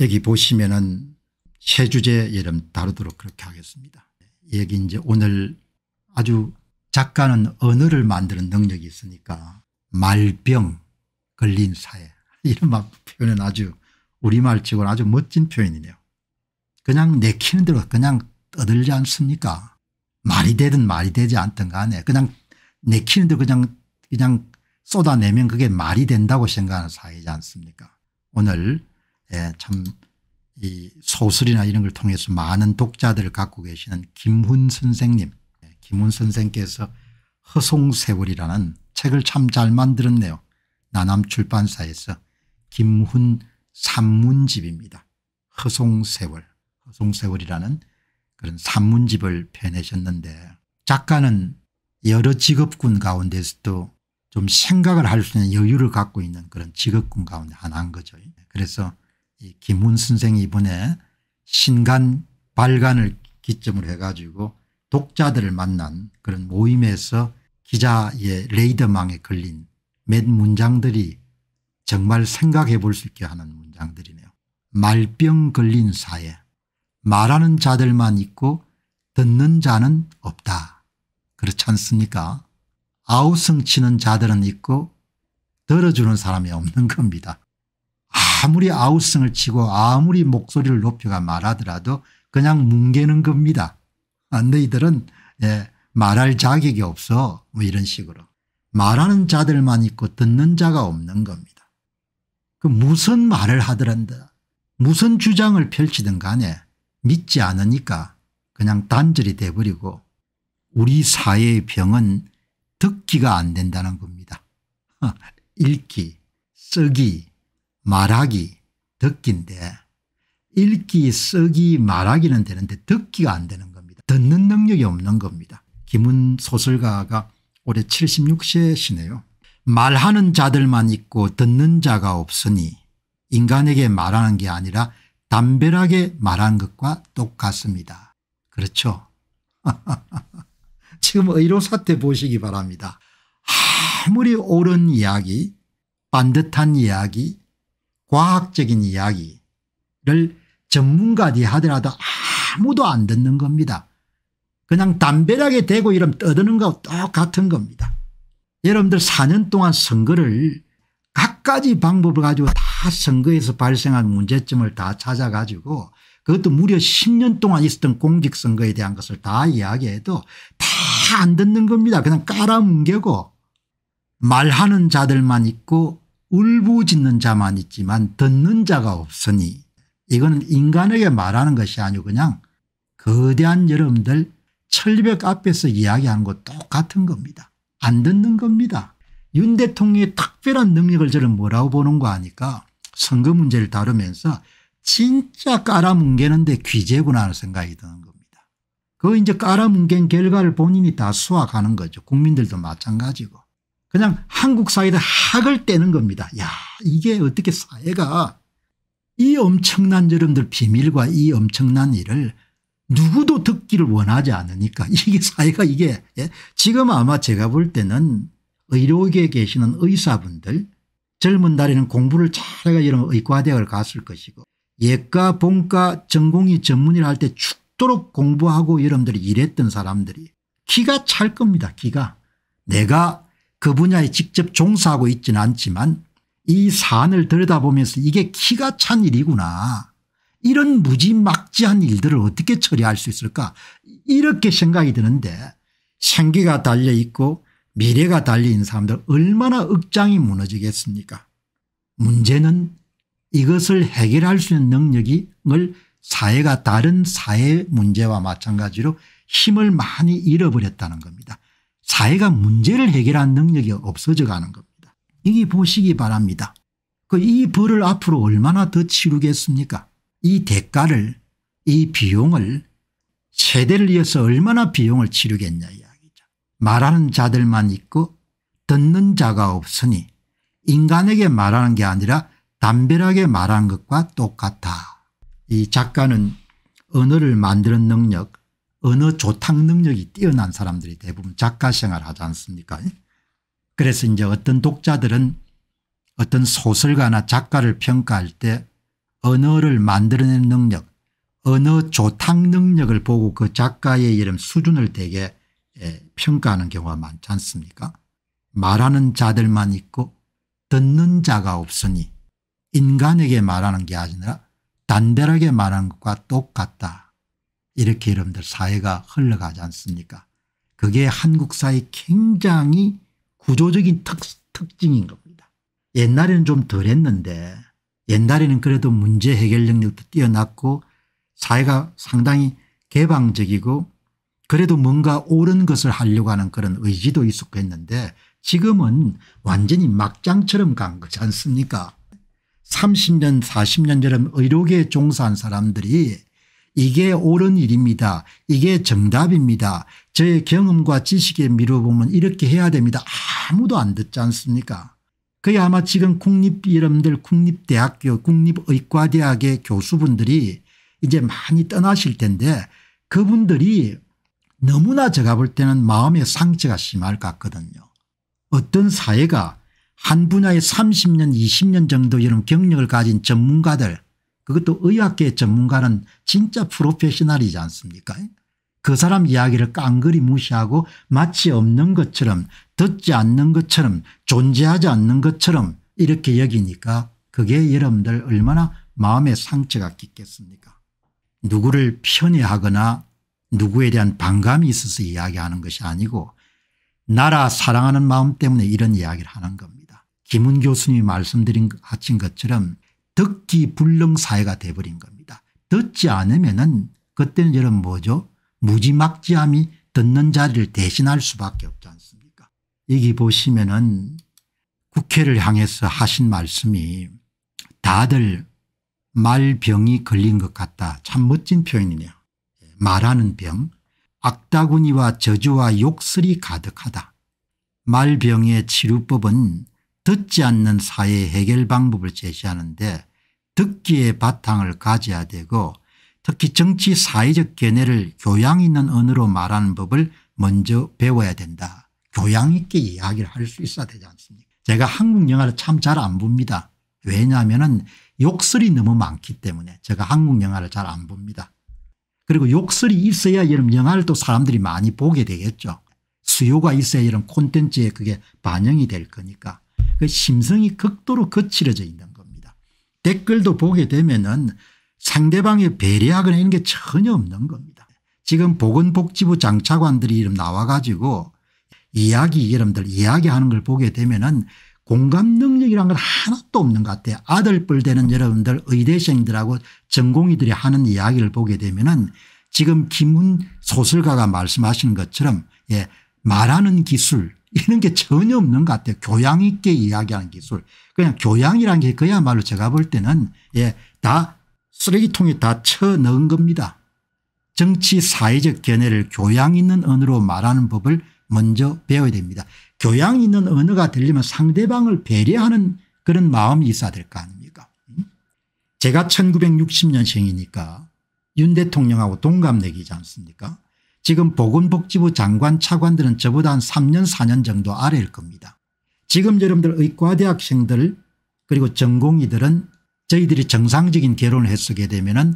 여기 보시면은 세 주제 이름 다루도록 그렇게 하겠습니다. 여기 이제 오늘 아주 작가는 언어를 만드는 능력이 있으니까 말병 걸린 사회 이런 표현은 아주 우리말치고는 아주 멋진 표현이네요. 그냥 내키는 대로 그냥 떠들지 않습니까 말이 되든 말이 되지 않든 간에 그냥 내키는 대로 그냥 그냥 쏟아내면 그게 말이 된다고 생각하는 사회지 않습니까 오늘 예, 참 이 소설이나 이런 걸 통해서 많은 독자들을 갖고 계시는 김훈 선생님 예, 김훈 선생께서 허송세월이라는 책을 참 잘 만들었네요. 나남출판사에서 김훈 산문집입니다. 허송세월 허송세월이라는 그런 산문집을 펴내셨는데 작가는 여러 직업군 가운데서도 좀 생각을 할 수 있는 여유를 갖고 있는 그런 직업군 가운데 하나인 거죠. 그래서 이 김훈 선생이 이번에 신간 발간을 기점으로 해가지고 독자들을 만난 그런 모임에서 기자의 레이더망에 걸린 몇 문장들이 정말 생각해 볼 수 있게 하는 문장들이네요. 말병 걸린 사회 말하는 자들만 있고 듣는 자는 없다. 그렇지 않습니까 아우성 치는 자들은 있고 들어주는 사람이 없는 겁니다. 아무리 아우성을 치고 아무리 목소리를 높여가 말하더라도 그냥 뭉개는 겁니다. 너희들은 아, 예, 말할 자격이 없어 뭐 이런 식으로 말하는 자들만 있고 듣는 자가 없는 겁니다. 그 무슨 말을 하더란다 무슨 주장을 펼치든 간에 믿지 않으니까 그냥 단절이 돼버리고 우리 사회의 병은 듣기가 안 된다는 겁니다. 읽기 쓰기 말하기 듣기인데 읽기 쓰기 말하기는 되는데 듣기가 안 되는 겁니다. 듣는 능력이 없는 겁니다. 김은 소설가가 올해 76세시네요. 말하는 자들만 있고 듣는 자가 없으니 인간에게 말하는 게 아니라 담벼락에 말한 것과 똑같습니다. 그렇죠? 지금 의료 사태 보시기 바랍니다. 아무리 옳은 이야기 반듯한 이야기 과학적인 이야기를 전문가들이 하더라도 아무도 안 듣는 겁니다. 그냥 담배락에 대고 이름 떠드는 거 똑같은 겁니다. 여러분들 4년 동안 선거를 각가지 방법을 가지고 다 선거에서 발생한 문제점을 다 찾아가지고 그것도 무려 10년 동안 있었던 공직선거에 대한 것을 다 이야기해도 다 안 듣는 겁니다. 그냥 깔아뭉개고 말하는 자들만 있고 울부짖는 자만 있지만 듣는 자가 없으니 이거는 인간에게 말하는 것이 아니고 그냥 거대한 여러분들 철벽 앞에서 이야기하는 것 똑같은 겁니다. 안 듣는 겁니다. 윤 대통령의 특별한 능력을 저는 뭐라고 보는 거 아니까 선거 문제를 다루면서 진짜 깔아뭉개는데 귀재구나 하는 생각이 드는 겁니다. 그 이제 깔아뭉갠 결과를 본인이 다 수확하는 거죠. 국민들도 마찬가지고. 그냥 한국 사회에 학을 떼는 겁니다. 야 이게 어떻게 사회가 이 엄청난 여러분들 비밀과 이 엄청난 일을 누구도 듣기를 원하지 않으니까 이게 사회가 이게 예? 지금 아마 제가 볼 때는 의료계에 계시는 의사분들 젊은 날에는 공부를 잘해가 이런 의과대학을 갔을 것이고 예과 본과 전공이 전문이라 할 때 죽도록 공부하고 여러분들이 일했던 사람들이 기가 찰 겁니다 기가 내가 그 분야에 직접 종사하고 있지는 않지만 이 사안을 들여다보면서 이게 키가 찬 일이구나. 이런 무지막지한 일들을 어떻게 처리할 수 있을까 이렇게 생각이 드는데 생계가 달려있고 미래가 달려있는 사람들 얼마나 억장이 무너지겠습니까 문제는 이것을 해결할 수 있는 능력을 사회가 다른 사회 문제와 마찬가지로 힘을 많이 잃어버렸다는 겁니다. 사회가 문제를 해결한 능력이 없어져 가는 겁니다. 여기 보시기 바랍니다. 그 이 벌을 앞으로 얼마나 더 치르겠습니까? 이 대가를 이 비용을 세대를 이어서 얼마나 비용을 치르겠냐 이야기죠. 말하는 자들만 있고 듣는 자가 없으니 인간에게 말하는 게 아니라 담벼락에 말한 것과 똑같아. 이 작가는 언어를 만드는 능력 언어 조탁 능력이 뛰어난 사람들이 대부분 작가 생활 하지 않습니까 예? 그래서 이제 어떤 독자들은 어떤 소설가나 작가를 평가할 때 언어를 만들어내 능력 언어 조탁 능력을 보고 그 작가의 이런 수준을 되게 예, 평가하는 경우가 많지 않습니까 말하는 자들만 있고 듣는 자가 없으니 인간에게 말하는 게 아니라 단별하게 말하는 것과 똑같다 이렇게 여러분들 사회가 흘러가지 않습니까 그게 한국 사회 굉장히 구조적인 특, 특징인 겁니다. 옛날에는 좀 덜 했는데 옛날에는 그래도 문제 해결 능력도 뛰어났고 사회가 상당히 개방적이고 그래도 뭔가 옳은 것을 하려고 하는 그런 의지도 있었고 했는데 지금은 완전히 막장처럼 간 거지 않습니까 30년 40년 전에 의료계에 종사한 사람들이 이게 옳은 일입니다. 이게 정답입니다. 저의 경험과 지식에 미뤄보면 이렇게 해야 됩니다. 아무도 안 듣지 않습니까 그게 아마 지금 국립 여러분들 국립대학교 국립의과대학의 교수분들이 이제 많이 떠나실 텐데 그분들이 너무나 제가 볼 때는 마음의 상처가 심할 것 같거든요. 어떤 사회가 한 분야에 30년 20년 정도 이런 경력을 가진 전문가들 그것도 의학계 전문가는 진짜 프로페셔널이지 않습니까 그 사람 이야기를 깡그리 무시하고 마치 없는 것처럼 듣지 않는 것처럼 존재하지 않는 것처럼 이렇게 여기니까 그게 여러분들 얼마나 마음의 상처가 깊겠습니까 누구를 편애하거나 누구에 대한 반감이 있어서 이야기하는 것이 아니고 나라 사랑하는 마음 때문에 이런 이야기를 하는 겁니다. 김은 교수님이 말씀드린 하신 것처럼 듣기 불능 사회가 돼버린 겁니다. 듣지 않으면 은 그때는 저는 뭐죠 무지막지함이 듣는 자리를 대신할 수밖에 없지 않습니까 여기 보시면 은 국회를 향해서 하신 말씀이 다들 말병이 걸린 것 같다. 참 멋진 표현이네요. 말하는 병 악다구니와 저주와 욕설이 가득하다. 말병의 치료법은 듣지 않는 사회 해결 방법을 제시하는데 듣기에 바탕을 가져야 되고 특히 정치 사회적 견해를 교양 있는 언어로 말하는 법을 먼저 배워야 된다. 교양 있게 이야기를 할 수 있어야 되지 않습니까 제가 한국 영화를 참 잘 안 봅니다. 왜냐하면 은 욕설이 너무 많기 때문에 제가 한국 영화를 잘 안 봅니다. 그리고 욕설이 있어야 이런 영화를 또 사람들이 많이 보게 되겠죠. 수요가 있어야 이런 콘텐츠에 그게 반영이 될 거니까. 그 심성이 극도로 거칠어져 있는 겁니다. 댓글도 보게 되면은 상대방의 배려하거나 이런 게 전혀 없는 겁니다. 지금 보건복지부 장차관들이 이름 나와 가지고 이야기 여러분들 이야기하는 걸 보게 되면은 공감 능력이란 건 하나도 없는 것 같아요. 아들뻘 되는 여러분들 의대생들하고 전공의들이 하는 이야기를 보게 되면은 지금 김훈 소설가가 말씀하신 것처럼 예 말하는 기술 이런 게 전혀 없는 것 같아요. 교양 있게 이야기하는 기술. 그냥 교양이라는 게 그야말로 제가 볼 때는 예, 다 쓰레기통에 다 쳐넣은 겁니다. 정치 사회적 견해를 교양 있는 언어로 말하는 법을 먼저 배워야 됩니다. 교양 있는 언어가 되려면 상대방을 배려하는 그런 마음이 있어야 될 거 아닙니까 음? 제가 1960년생이니까 윤 대통령하고 동갑내기지 않습니까 지금 보건복지부 장관 차관들은 저보다 한 3년 4년 정도 아래일 겁니다. 지금 여러분들 의과대학생들 그리고 전공의들은 저희들이 정상적인 결혼을 했었게 되면 은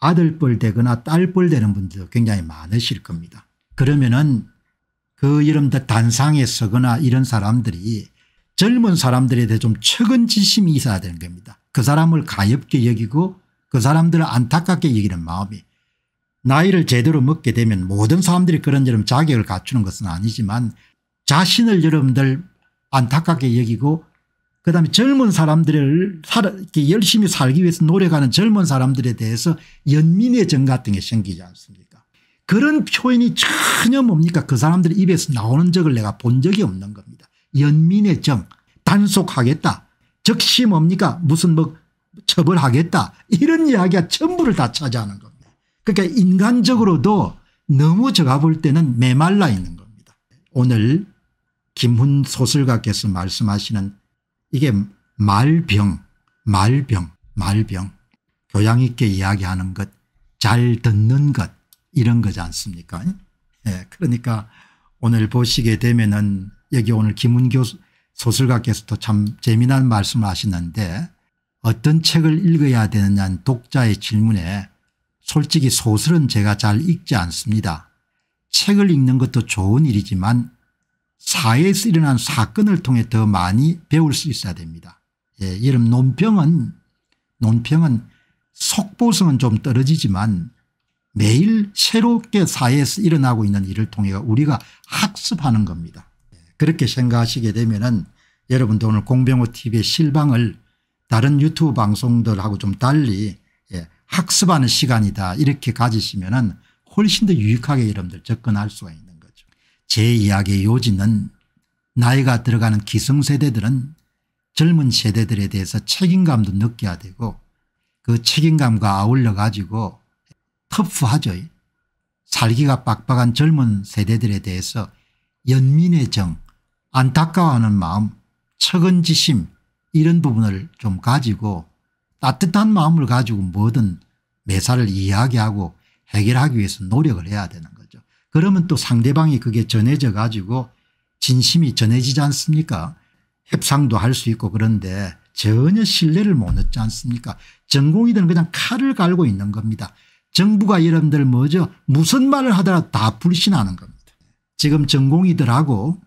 아들뻘 되거나 딸뻘 되는 분들도 굉장히 많으실 겁니다. 그러면 은그 이름들 단상에 서거나 이런 사람들이 젊은 사람들에 대해 좀 측은지심이 있어야 되는 겁니다. 그 사람을 가엽게 여기고 그 사람들을 안타깝게 여기는 마음이 나이를 제대로 먹게 되면 모든 사람들이 그런 여름 자격을 갖추는 것은 아니지만 자신을 여러분들 안타깝게 여기고 그다음에 젊은 사람들을 이렇게 열심히 살기 위해서 노력하는 젊은 사람들에 대해서 연민의 정 같은 게 생기지 않습니까 그런 표현이 전혀 뭡니까 그 사람들의 입에서 나오는 적을 내가 본 적이 없는 겁니다. 연민의 정 단속하겠다 즉시 뭡니까 무슨 뭐 처벌하겠다 이런 이야기가 전부를 다 차지하는 겁니다. 그러니까 인간적으로도 너무 제가 볼 때는 메말라 있는 겁니다. 오늘 김훈 소설가께서 말씀하시는 이게 말병 말병 말병 교양 있게 이야기하는 것잘 듣는 것 이런 거지 않습니까 예, 그러니까 오늘 보시게 되면 은 여기 오늘 김훈 교수 소설가께서도 참 재미난 말씀을 하시는데 어떤 책을 읽어야 되느냐는 독자의 질문에 솔직히 소설은 제가 잘 읽지 않습니다. 책을 읽는 것도 좋은 일이지만 사회에서 일어난 사건을 통해 더 많이 배울 수 있어야 됩니다. 예, 예를 논평은 논평은 속보성은 좀 떨어지지만 매일 새롭게 사회에서 일어나고 있는 일을 통해 우리가 학습하는 겁니다. 예, 그렇게 생각하시게 되면 은 여러분도 오늘 공병호 tv의 실방을 다른 유튜브 방송들하고 좀 달리 학습하는 시간이다 이렇게 가지시면 은 훨씬 더 유익하게 여러분들 접근할 수가 있는 거죠. 제 이야기의 요지는 나이가 들어가는 기성세대들은 젊은 세대들에 대해서 책임감도 느껴야 되고 그 책임감과 아울러 가지고 터프하죠. 살기가 빡빡한 젊은 세대들에 대해서 연민의 정 안타까워하는 마음 처근지심 이런 부분을 좀 가지고 따뜻한 마음을 가지고 뭐든 매사를 이야기하고 해결하기 위해서 노력을 해야 되는 거죠. 그러면 또 상대방이 그게 전해져 가지고 진심이 전해지지 않습니까 협상도 할 수 있고 그런데 전혀 신뢰를 못 얻지 않습니까 전공이들은 그냥 칼을 갈고 있는 겁니다. 정부가 여러분들 뭐죠 무슨 말을 하더라도 다 불신하는 겁니다. 지금 전공이들하고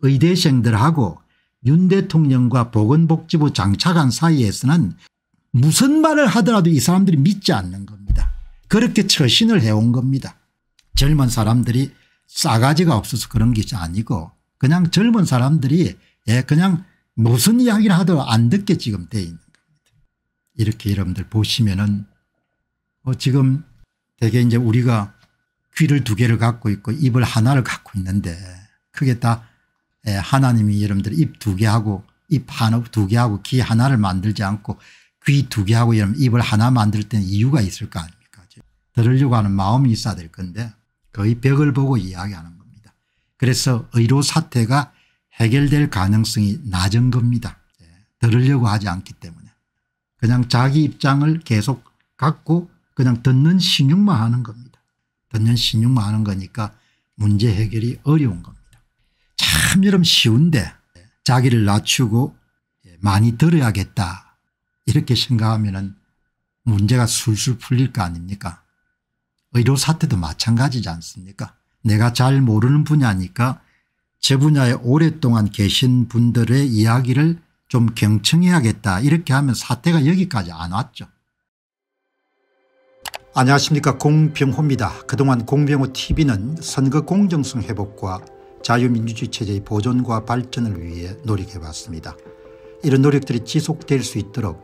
의대생들하고 윤 대통령과 보건복지부 장차관 사이에서는 무슨 말을 하더라도 이 사람들이 믿지 않는 겁니다. 그렇게 처신을 해온 겁니다. 젊은 사람들이 싸가지가 없어서 그런 게 아니고 그냥 젊은 사람들이 예 그냥 무슨 이야기를 하도 안 듣게 지금 돼 있는 겁니다. 이렇게 여러분들 보시면은 뭐 지금 대개 이제 우리가 귀를 두 개를 갖고 있고 입을 하나를 갖고 있는데 그게 다 예, 하나님이 여러분들 입 두 개하고 입 하나 두 개하고 귀 하나를 만들지 않고 귀두개 하고 이러면 입을 하나 만들 때는 이유가 있을 거 아닙니까 들으려고 하는 마음이 있어야 될 건데 거의 벽을 보고 이야기하는 겁니다. 그래서 의료 사태가 해결될 가능성이 낮은 겁니다. 예, 들으려고 하지 않기 때문에 그냥 자기 입장을 계속 갖고 그냥 듣는 신용만 하는 겁니다. 듣는 신용만 하는 거니까 문제 해결이 어려운 겁니다. 참 이름 쉬운데 자기를 낮추고 예, 많이 들어야겠다 이렇게 생각하면 문제가 술술 풀릴 거 아닙니까 의료 사태도 마찬가지지 않습니까 내가 잘 모르는 분야니까 제 분야에 오랫동안 계신 분들의 이야기를 좀 경청해야겠다 이렇게 하면 사태가 여기까지 안 왔죠. 안녕하십니까 공병호입니다. 그동안 공병호 tv는 선거 공정성 회복과 자유민주주의 체제의 보존과 발전을 위해 노력해봤습니다 이런 노력들이 지속될 수 있도록